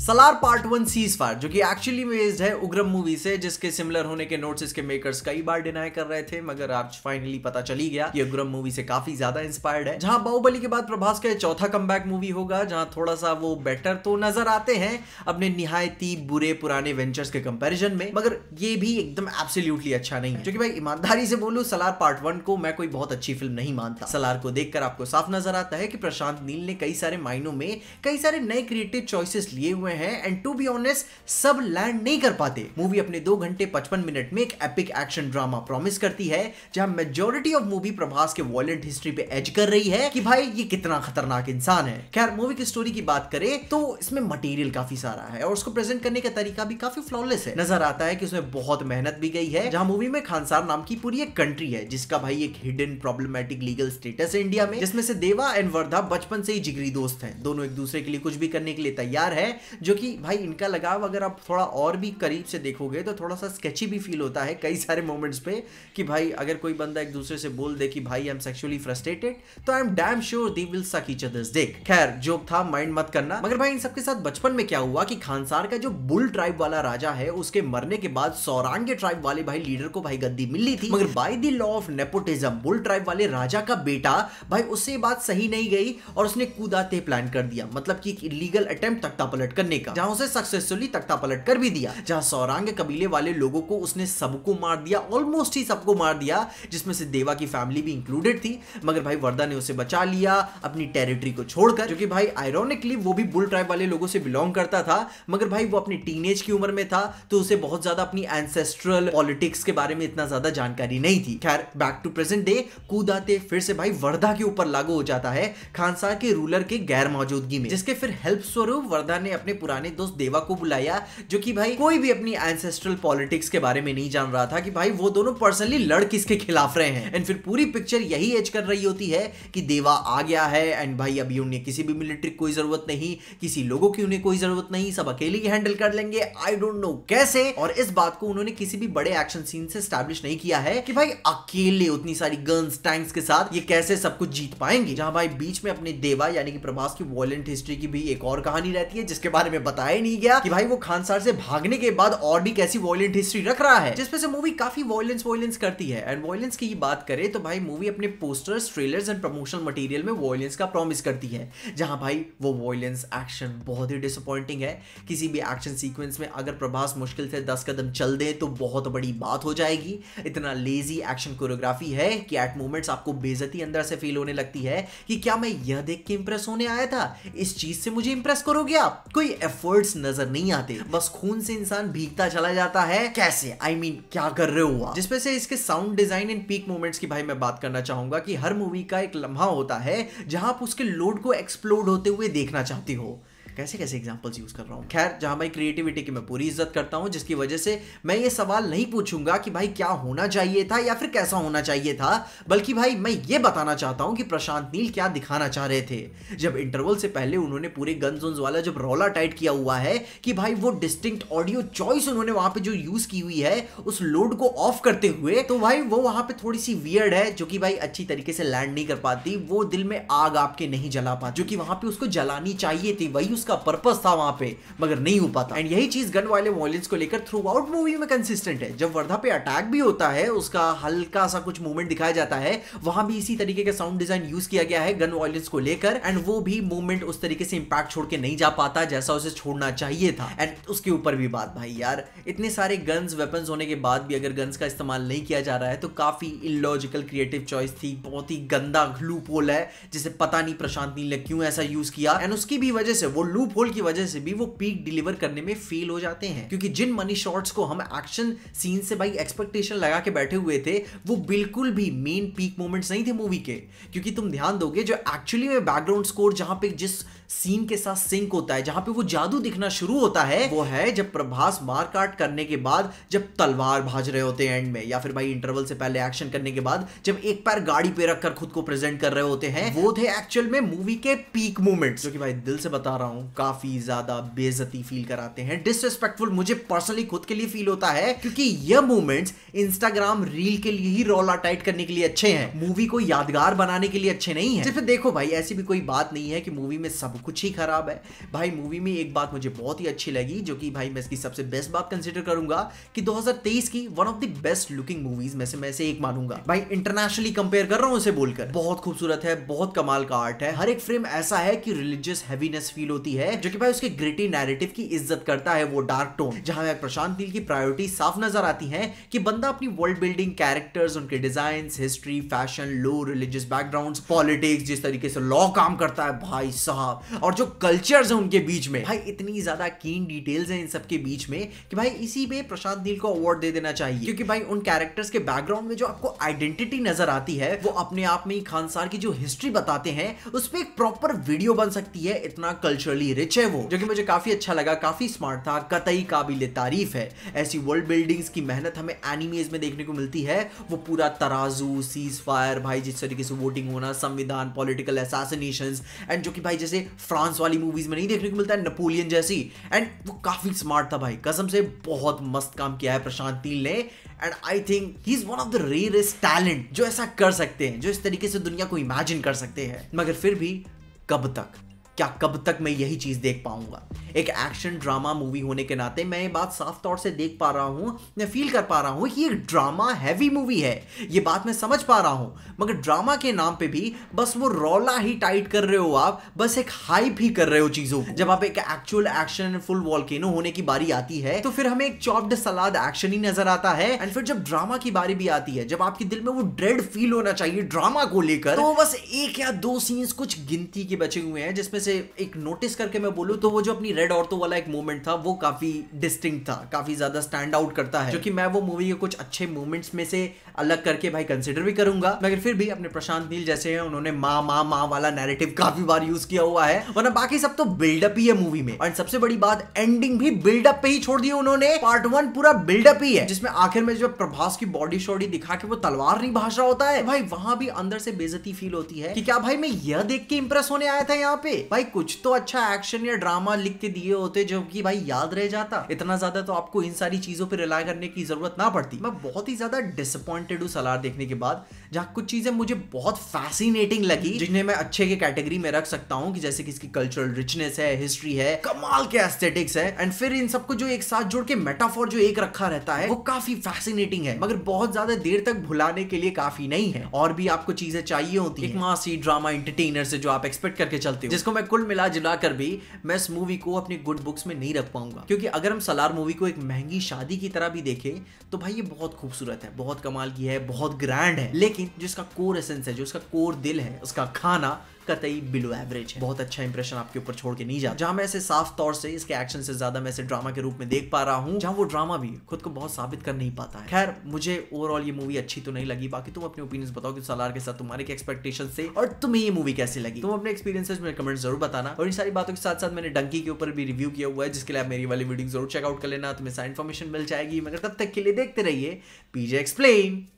Salaar part one ceasefire जो कि actually based है उग्रम मूवी से जिसके सिमिलर होने के नोट्स इसके मेकर्स कई बार डिनाई कर रहे थे मगर आज फाइनली पता चली गया कि उग्रम मूवी से काफी ज्यादा इंस्पायर्ड है जहां बाहुबली के बाद प्रभास का चौथा कम मूवी होगा जहां थोड़ा सा वो बेटर तो नजर आते हैं अपने निहायती बुरे पुराने वेंचर्स के कंपेरिजन में मगर ये भी एकदम एब्सोल्यूटली अच्छा नहीं जो कि भाई ईमानदारी से बोलू सलार पार्ट वन को मैं कोई बहुत अच्छी फिल्म नहीं मानता सलार को देखकर आपको साफ नजर आता है कि प्रशांत नील ने कई सारे मायनों में कई सारे नए क्रिएटिव चॉइसेस लिए हुए हुए हैं एंड टू बी ऑनेस्ट सब लैंड नहीं कर पाते मूवी अपने दो घंटे पचपन मिनट में एक एपिक एक्शन ड्रामा प्रॉमिस करती है जहां मेजोरिटी ऑफ मूवी प्रभास के वॉलेंट हिस्ट्री पे एज कर रही है कि भाई ये कितना खतरनाक इंसान है खैर मूवी की स्टोरी की बात करें तो इसमें मटेरियल काफी सारा है और उसको प्रेजेंट करने का तरीका भी काफी फ्लॉलेस है नजर आता है कि उसमें बहुत मेहनत भी गई है जहां मूवी में खानसार नाम की पूरी एक कंट्री है जिसका भाई एक हिडन प्रॉब्लमेटिक लीगल स्टेटस है इंडिया में जिसमें से देवा एंड वर्धा बचपन से ही जिगरी दोस्त है दोनों एक दूसरे के लिए कुछ भी करने के लिए तैयार है जो कि भाई इनका लगाव अगर आप थोड़ा और भी करीब से देखोगे तो थोड़ा सा स्केची भी फील होता है कई सारे मोमेंट्स पे कि भाई अगर कोई बंदा एक दूसरे से बोल दे कि भाई आई एम सेक्सुअली फ्रस्ट्रेटेड तो I am damn sure they will suck each others dick खैर जो था माइंड मत करना मगर भाई इन सबके साथ बचपन में क्या हुआ कि खानसार का जो बुल ट्राइब वाला राजा है उसके मरने के बाद सौरान के ट्राइब वाले भाई लीडर को भाई गद्दी मिली थी मगर by the law of nepotism bull tribe वाले राजा का बेटा भाई उससे बात सही नहीं गई और उसने कूदाते प्लान कर दिया मतलब कि इलीगल अटेम्प्ट तख्ता पलट कर करने का जहाँ उसे सक्सेसफुली तख्ता पलट कर भी दिया जहाँ सौरांग कबीले वाले लोगों को उसने सबको मार दिया ऑलमोस्ट ही सबको मार दिया जिसमें से देवा की फैमिली भी इंक्लूडेड थी मगर भाई वर्दा ने उसे बचा लिया अपनी टेरिटरी को छोड़कर जो कि भाई आयरोनिकली वो भी बुल ट्राइब वाले लोगों से बिलोंग करता था मगर भाई वो अपनी टीन की उम्र में था तो उसे बहुत ज्यादा अपनी एंसेस्ट्रल पॉलिटिक्स के बारे में इतना ज्यादा जानकारी नहीं थी खैर बैक टू प्रेजेंट डे कूद आते फिर से भाई वर्धा के ऊपर लागू हो जाता है खानसा के रूलर के गैर मौजूदगी में जिसके फिर हेल्प स्वरूप वर्धा ने अपने पुराने दोस्त देवा को बुलाया जो कि भाई कोई भी अपनी एंसेस्ट्रल पॉलिटिक्स के बारे में नहीं जान रहा था कि भाई वो दोनों पर्सनली लड़ किसके खिलाफ रहे हैं एंड फिर पूरी पिक्चर यही एज कर रही होती है कि देवा आ गया है एंड भाई अभी उन्हें किसी भी मिलिट्री कोई जरूरत नहीं किसी लोगों की उन्हें कोई जरूरत नहीं सब अकेले ही हैंडल कर लेंगे आई डोंट नो कैसे और इस बात को उन्होंने किसी भी बड़े एक्शन सीन से स्टैब्लिश नहीं किया है कि भाई अकेले उतनी सारी गन्स टैंक्स के साथ ये कैसे सब कुछ जीत पाएंगे जहां भाई बीच में अपने देवा यानी कि प्रभास की वॉयलेंट हिस्ट्री की भी एक और कहानी रहती है जिसके बारे बारे में बताया नहीं गया कि भाई वो खानसार से भागने के बाद और भी कैसी वॉयलेंट हिस्ट्री रख रहा है जिसमें से मूवी काफी वॉयलेंस वॉयलेंस करती है एंड वॉयलेंस की ही बात करें तो भाई मूवी अपने posters trailers and promotional material में वॉयलेंस का प्रॉमिस करती है जहां भाई वो वॉयलेंस एक्शन बहुत ही डिसअपॉइंटिंग है किसी भी एक्शन सीक्वेंस में अगर प्रभास मुश्किल से दस कदम चल दे तो बहुत बड़ी बात हो जाएगी इतना लेजी एक्शन कोरियोग्राफी है कि एट मोमेंट्स आपको बेजती अंदर से फील होने लगती है कि क्या मैं यह देख के इंप्रेस होने आया था इस चीज से मुझे इंप्रेस करोगे आप कोई कोई एफर्ट्स नजर नहीं आते बस खून से इंसान भीगता चला जाता है कैसे आई I मीन mean, क्या कर रहे हो आप जिसमें से इसके sound design and peak moments की भाई मैं बात करना चाहूंगा कि हर मूवी का एक लम्हा होता है जहां आप उसके लोड को एक्सप्लोड होते हुए देखना चाहती हो कैसे कैसे एग्जाम्पल्स यूज़ कर रहा हूँ खैर जहाँ भाई क्रिएटिविटी की मैं पूरी इज्जत करता हूँ जिसकी वजह से मैं ये सवाल नहीं पूछूंगा कि भाई क्या होना चाहिए था या फिर कैसा होना चाहिए था बल्कि भाई मैं ये बताना चाहता हूँ कि प्रशांत नील क्या दिखाना चाह रहे थे जब इंटरवल से पहले उन्होंने पूरे गन जोन वाला जब रोला टाइट किया हुआ है कि भाई वो डिस्टिंक्ट ऑडियो चॉइस उन्होंने वहां पे जो यूज की हुई है उस लोड को ऑफ करते हुए तो भाई वो वहां पे थोड़ी सी वियर्ड है जो कि भाई अच्छी तरीके से लैंड नहीं कर पाती वो दिल में आग आपके नहीं जला पाती जो कि वहां पे उसको जलानी चाहिए थी वही उसका का पर्पज था वहां पे मगर नहीं हो पाता एंड यही चीज गन वाले वॉयलेंस को लेकर थ्रू आउट मूवी में कंसिस्टेंट है जब वर्धा पे अटैक भी होता है उसका हल्का सा कुछ मूवमेंट दिखाया जाता है वहां भी इसी तरीके का साउंड डिजाइन यूज किया गया है गन वॉयलेंस को लेकर एंड वो भी मूवमेंट उस तरीके से इंपैक्ट छोड़ के नहीं जा पाता जैसा उसे छोड़ना चाहिए था एंड उसके ऊपर भी बात भाई यार इतने सारे गन्स वेपन्स होने के बाद भी अगर गन्स का इस्तेमाल नहीं किया जा रहा है तो काफी इलॉजिकल क्रिएटिव चॉइस थी बहुत ही गंदा ग्लू पोल है जिसे पता नहीं प्रशांत नील ने क्यों ऐसा यूज किया एंड उसकी भी वजह से वो लूप होल की वजह से भी वो पीक डिलीवर करने में फेल हो जाते हैं क्योंकि जिन मनी शॉर्ट्स को हम एक्शन सीन से भाई एक्सपेक्टेशन लगा के बैठे हुए थे वो बिल्कुल भी मेन पीक मोमेंट्स नहीं थे मूवी के क्योंकि तुम ध्यान दोगे जो एक्चुअली में बैकग्राउंड स्कोर जहां पे जिस सीन के साथ सिंक होता है जहां पे वो जादू दिखना शुरू होता है वो है जब प्रभास मार काट करने के बाद जब तलवार भाज रहे होते हैं एंड में या फिर भाई इंटरवल से पहले एक्शन करने के बाद जब एक पैर गाड़ी पे रखकर खुद को प्रेजेंट कर रहे होते हैं वो थे एक्चुअल में मूवी के पीक मोमेंट्स जो कि भाई दिल से बता रहा हूं हूं काफ़ी ज़्यादा बेजती फील कराते हैं डिसरेस्पेक्टफुल मुझे पर्सनली खुद के लिए फील होता है क्योंकि यह मूवमेंट्स इंस्टाग्राम रील के लिए ही रोला टाइट करने के लिए अच्छे हैं मूवी को यादगार बनाने के लिए अच्छे नहीं है सिर्फ देखो भाई ऐसी भी कोई बात नहीं है कि मूवी में सब कुछ ही खराब है भाई मूवी में एक बात मुझे बहुत ही अच्छी लगी जो कि भाई मैं इसकी सबसे बेस्ट बात कंसिडर करूंगा कि दो की one of the best looking movies में से मैं से एक मानूंगा भाई इंटरनेशनली कंपेयर कर रहा हूँ उसे बोलकर बहुत खूबसूरत है बहुत कमाल का आर्ट है हर एक फ्रेम ऐसा है कि रिलीजियस हैवीनेस फील होती होती है जो कि भाई उसके ग्रिटी नैरेटिव की इज्जत करता है वो डार्क टोन जहां में प्रशांत नील की प्रायोरिटी साफ नजर आती है कि बंदा अपनी वर्ल्ड बिल्डिंग कैरेक्टर्स उनके डिजाइन हिस्ट्री फैशन लो रिलीजियस बैकग्राउंड पॉलिटिक्स जिस तरीके से लॉ काम करता है भाई साहब और जो कल्चर्स है उनके बीच में भाई इतनी ज्यादा कीन डिटेल्स है इन सबके बीच में कि भाई इसी पे प्रशांत नील को अवार्ड दे देना चाहिए क्योंकि भाई उन कैरेक्टर्स के बैकग्राउंड में जो आपको आइडेंटिटी नजर आती है वो अपने आप में ही खानसार की जो हिस्ट्री बताते हैं उस पर एक प्रॉपर वीडियो बन सकती है इतना कल्चरल कल्चरली रिच है वो जो कि मुझे काफी अच्छा लगा काफी स्मार्ट था कतई काबिल तारीफ है ऐसी वर्ल्ड बिल्डिंग्स की मेहनत हमें एनिमेज में देखने को मिलती है वो पूरा तराजू सीज फायर भाई जिस तरीके से वोटिंग होना संविधान पॉलिटिकल एसासिनेशन एंड जो कि भाई जैसे फ्रांस वाली मूवीज में नहीं देखने को मिलता है नेपोलियन जैसी एंड वो काफी स्मार्ट था भाई कसम से बहुत मस्त काम किया है प्रशांत नील ने and I think he is one of the rarest talent जो ऐसा कर सकते हैं जो इस तरीके से दुनिया को इमेजिन कर सकते हैं मगर फिर भी कब तक क्या कब तक मैं यही चीज़ देख पाऊंगा एक एक्शन ड्रामा मूवी होने के नाते मैं ये बात साफ तौर से देख पा रहा हूँ मैं फील कर पा रहा हूँ कि ये ड्रामा हैवी मूवी है ये बात मैं समझ पा रहा हूँ मगर ड्रामा के नाम पे भी बस वो रौला ही टाइट कर रहे हो आप बस एक हाइप ही कर रहे हो चीज़ों को जब आप एक एक्चुअल एक्शन फुल वॉलकेनो होने की बारी आती है तो फिर हमें एक चॉप्ड सलाद एक्शन ही नजर आता है एंड फिर जब ड्रामा की बारी भी आती है जब आपके दिल में वो ड्रेड फील होना चाहिए ड्रामा को लेकर तो बस एक या दो सीन्स कुछ गिनती के बचे हुए हैं जिसमें से एक नोटिस करके मैं बोलूँ तो वो जो अपनी रेड औरतों वाला एक मोमेंट था वो काफ़ी डिस्टिंग था काफ़ी ज़्यादा स्टैंड आउट करता है जो कि मैं वो मूवी के कुछ अच्छे मोमेंट्स में से अलग करके भाई कंसिडर भी करूंगा मगर फिर भी अपने प्रशांत नील जैसे हैं उन्होंने माँ माँ माँ वाला नैरेटिव काफ़ी बार यूज़ किया हुआ है वरना बाकी सब तो बिल्डअप ही है मूवी में और सबसे बड़ी बात एंडिंग भी बिल्डअप पे ही छोड़ दी उन्होंने पार्ट वन पूरा बिल्डअप ही है जिसमें आखिर में जो प्रभास की बॉडी शॉडी दिखा के वो तलवार नहीं भाष रहा होता है भाई वहां भी अंदर से बेजती फील होती है कि क्या भाई मैं यह देख के इंप्रेस होने आया था यहाँ पे भाई कुछ तो अच्छा एक्शन या ड्रामा लिख के दिए होते जो कि भाई याद रह जाता इतना ज्यादा तो आपको इन सारी चीजों पर रिलाय करने की जरूरत ना पड़ती मैं बहुत ही ज्यादा डिसअपॉइंटेड हूँ सलार देखने के बाद जहाँ कुछ चीजें मुझे बहुत फैसिनेटिंग लगी जिन्हें मैं अच्छे के कैटेगरी में रख सकता हूँ कि जैसे कि इसकी कल्चरल रिचनेस है हिस्ट्री है कमाल के एस्थेटिक्स है एंड फिर इन सबको जो एक साथ जोड़ के मेटाफोर जो एक रखा रहता है वो काफी फैसिनेटिंग है मगर बहुत ज्यादा देर तक भुलाने के लिए काफी नहीं है और भी आपको चीजें चाहिए होती है मासी ड्रामा एंटरटेनर से जो आप एक्सपेक्ट करके चलते हो जिसको मैं कुल मिला जुला कर भी मैं इस मूवी को अपनी गुड बुक्स में नहीं रख पाऊंगा क्योंकि अगर हम सलार मूवी को एक महंगी शादी की तरह भी देखें तो भाई ये बहुत खूबसूरत है बहुत कमाल की है बहुत ग्रैंड है लेकिन जो इसका कोर एसेंस है जो इसका कोर दिल है उसका खाना कतई बिलो एवरेज है बहुत अच्छा इंप्रेशन आपके ऊपर छोड़ के नहीं जाता जहां मैं इसे साफ तौर से इसके एक्शन से ज्यादा मैं इसे ड्रामा के रूप में देख पा रहा हूँ जहां वो ड्रामा भी खुद को बहुत साबित कर नहीं पाता है खैर मुझे ओवरऑल ये मूवी अच्छी तो नहीं लगी बाकी तुम अपने ओपिनियंस बताओ कि सलार के साथ तुम्हारे एक्सपेक्टेशन से और तुम्हें ये मूवी कैसी लगी तुम अपने एक्सपीरियंसेस में कमेंट जरूर बताना और इन सारी बातों के साथ साथ मैंने डंकी के ऊपर भी रिव्यू किया हुआ है जिसके लिए आप मेरी वाली वीडियो जरूर चेकआउट कर लेना तुम्हें सारी इन्फॉर्मेशन मिल जाएगी मगर तब तक के लिए देखते रहिए पीजे एक्सप्लेन